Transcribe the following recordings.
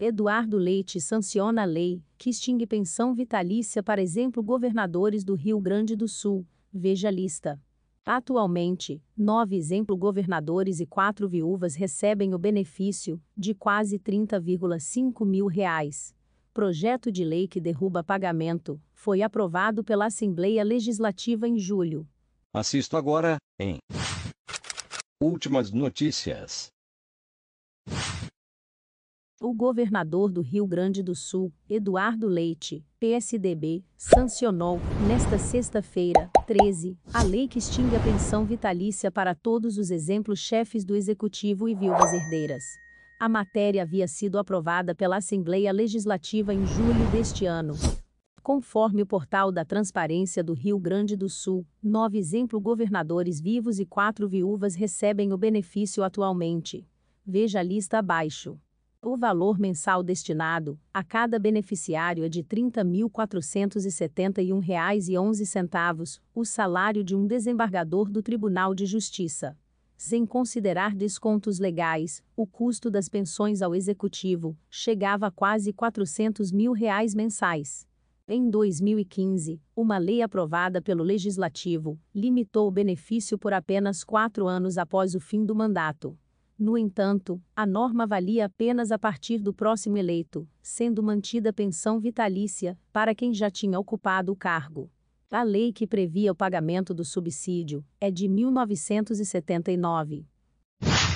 Eduardo Leite sanciona a lei que extingue pensão vitalícia para exemplo governadores do Rio Grande do Sul. Veja a lista. Atualmente, nove exemplo governadores e quatro viúvas recebem o benefício de quase 30,5 mil reais. Projeto de lei que derruba pagamento foi aprovado pela Assembleia Legislativa em julho. Assisto agora em Últimas Notícias. O governador do Rio Grande do Sul, Eduardo Leite, PSDB, sancionou, nesta sexta-feira, 13, a lei que extingue a pensão vitalícia para todos os exemplos chefes do Executivo e viúvas herdeiras. A matéria havia sido aprovada pela Assembleia Legislativa em julho deste ano. Conforme o portal da Transparência do Rio Grande do Sul, nove exemplos governadores vivos e quatro viúvas recebem o benefício atualmente. Veja a lista abaixo. O valor mensal destinado a cada beneficiário é de R$ 30.471,11, o salário de um desembargador do Tribunal de Justiça. Sem considerar descontos legais, o custo das pensões ao executivo chegava a quase R$ 400 mil reais mensais. Em 2015, uma lei aprovada pelo Legislativo limitou o benefício por apenas quatro anos após o fim do mandato. No entanto, a norma valia apenas a partir do próximo eleito, sendo mantida pensão vitalícia para quem já tinha ocupado o cargo. A lei que previa o pagamento do subsídio é de 1979.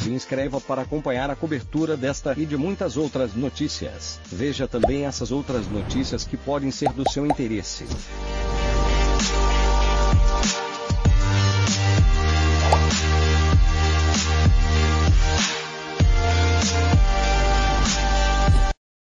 Se inscreva para acompanhar a cobertura desta e de muitas outras notícias. Veja também essas outras notícias que podem ser do seu interesse.